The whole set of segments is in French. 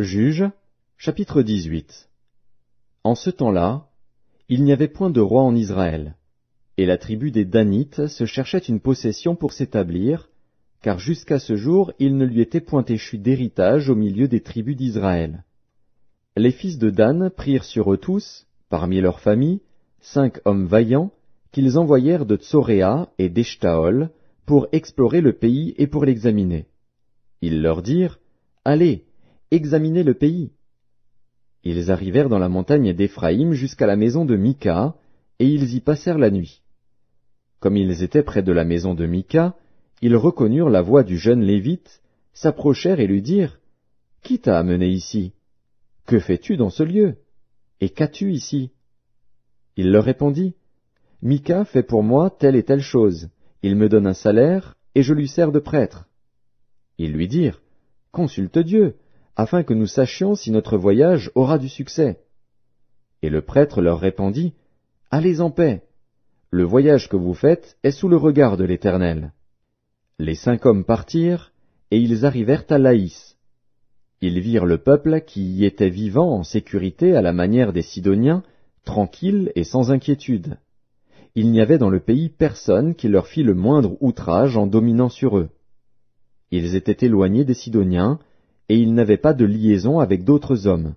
Juge, chapitre 18 En ce temps-là, il n'y avait point de roi en Israël, et la tribu des Danites se cherchait une possession pour s'établir, car jusqu'à ce jour il ne lui était point échu d'héritage au milieu des tribus d'Israël. Les fils de Dan prirent sur eux tous, parmi leurs familles, cinq hommes vaillants, qu'ils envoyèrent de Tzoréa et d'Eshtaol, pour explorer le pays et pour l'examiner. Ils leur dirent, Allez, Examinez le pays. Ils arrivèrent dans la montagne d'Éphraïm jusqu'à la maison de Mika, et ils y passèrent la nuit. Comme ils étaient près de la maison de Mika, ils reconnurent la voix du jeune Lévite, s'approchèrent et lui dirent Qui t'a amené ici Que fais-tu dans ce lieu Et qu'as-tu ici Il leur répondit Mika fait pour moi telle et telle chose, il me donne un salaire, et je lui sers de prêtre. Ils lui dirent Consulte Dieu, afin que nous sachions si notre voyage aura du succès. Et le prêtre leur répondit, Allez en paix. Le voyage que vous faites est sous le regard de l'Éternel. Les cinq hommes partirent, et ils arrivèrent à Laïs. Ils virent le peuple qui y était vivant en sécurité à la manière des Sidoniens, tranquille et sans inquiétude. Il n'y avait dans le pays personne qui leur fit le moindre outrage en dominant sur eux. Ils étaient éloignés des Sidoniens, et ils n'avaient pas de liaison avec d'autres hommes.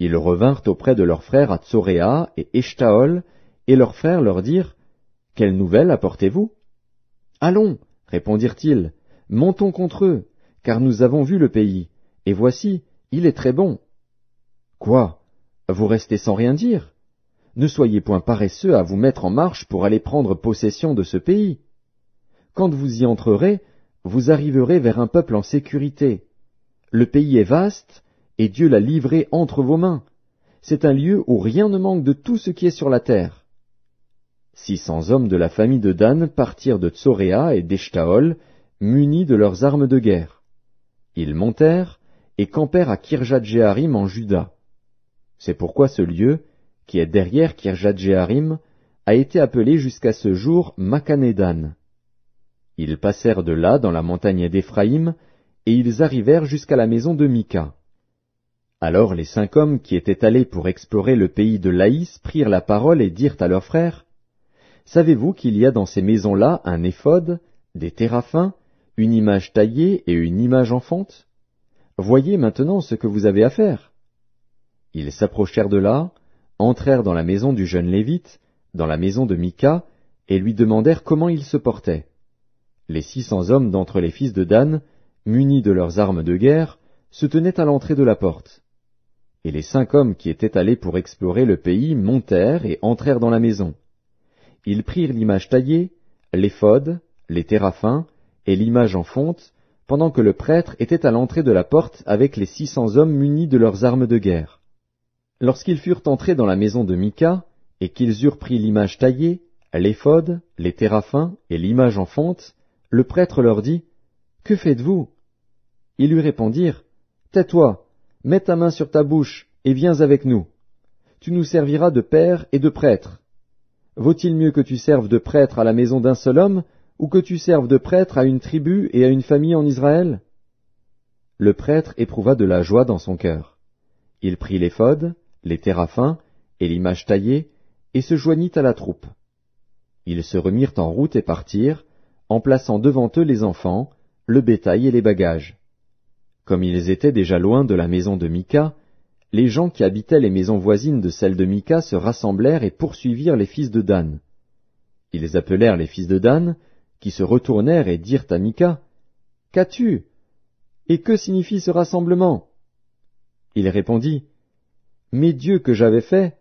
Ils revinrent auprès de leurs frères à Tsoréa et Eshtaol, et leurs frères leur dirent Quelle nouvelle apportez-vous Allons, répondirent-ils, montons contre eux, car nous avons vu le pays, et voici, il est très bon. Quoi Vous restez sans rien dire Ne soyez point paresseux à vous mettre en marche pour aller prendre possession de ce pays. Quand vous y entrerez, vous arriverez vers un peuple en sécurité, le pays est vaste, et Dieu l'a livré entre vos mains. C'est un lieu où rien ne manque de tout ce qui est sur la terre. Six cents hommes de la famille de Dan partirent de Tzoréa et d'Eshtaol, munis de leurs armes de guerre. Ils montèrent et campèrent à kirjat jearim en Juda. C'est pourquoi ce lieu, qui est derrière kirjat jearim a été appelé jusqu'à ce jour Makané-Dan. Ils passèrent de là dans la montagne d'Éphraïm et ils arrivèrent jusqu'à la maison de Mica. Alors les cinq hommes qui étaient allés pour explorer le pays de Laïs prirent la parole et dirent à leurs frères, Savez-vous qu'il y a dans ces maisons-là un éphode, des téraphins, une image taillée et une image enfante Voyez maintenant ce que vous avez à faire. Ils s'approchèrent de là, entrèrent dans la maison du jeune Lévite, dans la maison de Mica, et lui demandèrent comment il se portait. Les six cents hommes d'entre les fils de Dan munis de leurs armes de guerre, se tenaient à l'entrée de la porte. Et les cinq hommes qui étaient allés pour explorer le pays montèrent et entrèrent dans la maison. Ils prirent l'image taillée, l'éphod, les téraphins et l'image en fonte, pendant que le prêtre était à l'entrée de la porte avec les six cents hommes munis de leurs armes de guerre. Lorsqu'ils furent entrés dans la maison de Micah, et qu'ils eurent pris l'image taillée, l'éphod, les téraphins et l'image en fonte, le prêtre leur dit, Que faites-vous ils lui répondirent Tais-toi, mets ta main sur ta bouche et viens avec nous. Tu nous serviras de père et de prêtre. Vaut-il mieux que tu serves de prêtre à la maison d'un seul homme, ou que tu serves de prêtre à une tribu et à une famille en Israël Le prêtre éprouva de la joie dans son cœur. Il prit l'éphod, les téraphins et l'image taillée, et se joignit à la troupe. Ils se remirent en route et partirent, en plaçant devant eux les enfants, le bétail et les bagages. Comme ils étaient déjà loin de la maison de Mika, les gens qui habitaient les maisons voisines de celle de Mika se rassemblèrent et poursuivirent les fils de Dan. Ils appelèrent les fils de Dan, qui se retournèrent et dirent à Mika, Qu'as-tu Et que signifie ce rassemblement Il répondit, Mes dieux que j'avais faits,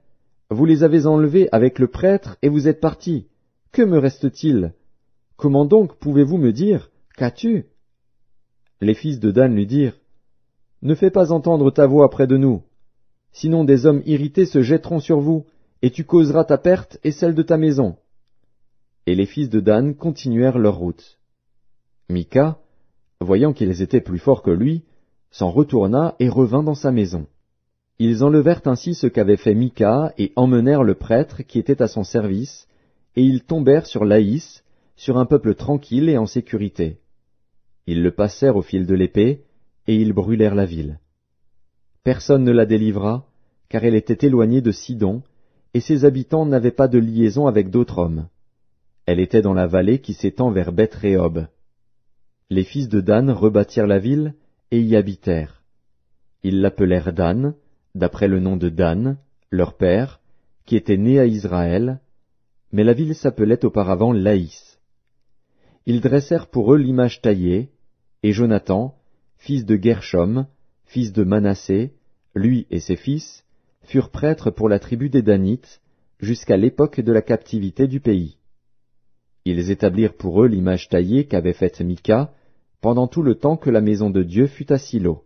vous les avez enlevés avec le prêtre et vous êtes partis. Que me reste-t-il Comment donc pouvez-vous me dire, Qu'as-tu les fils de Dan lui dirent Ne fais pas entendre ta voix près de nous, sinon des hommes irrités se jetteront sur vous, et tu causeras ta perte et celle de ta maison. Et les fils de Dan continuèrent leur route. Micah, voyant qu'ils étaient plus forts que lui, s'en retourna et revint dans sa maison. Ils enlevèrent ainsi ce qu'avait fait Mika et emmenèrent le prêtre qui était à son service, et ils tombèrent sur Laïs, sur un peuple tranquille et en sécurité. Ils le passèrent au fil de l'épée, et ils brûlèrent la ville. Personne ne la délivra, car elle était éloignée de Sidon, et ses habitants n'avaient pas de liaison avec d'autres hommes. Elle était dans la vallée qui s'étend vers beth Les fils de Dan rebâtirent la ville et y habitèrent. Ils l'appelèrent Dan, d'après le nom de Dan, leur père, qui était né à Israël, mais la ville s'appelait auparavant Laïs. Ils dressèrent pour eux l'image taillée, et Jonathan, fils de Gershom, fils de Manassé, lui et ses fils, furent prêtres pour la tribu des Danites, jusqu'à l'époque de la captivité du pays. Ils établirent pour eux l'image taillée qu'avait faite Micah pendant tout le temps que la maison de Dieu fut à Silo.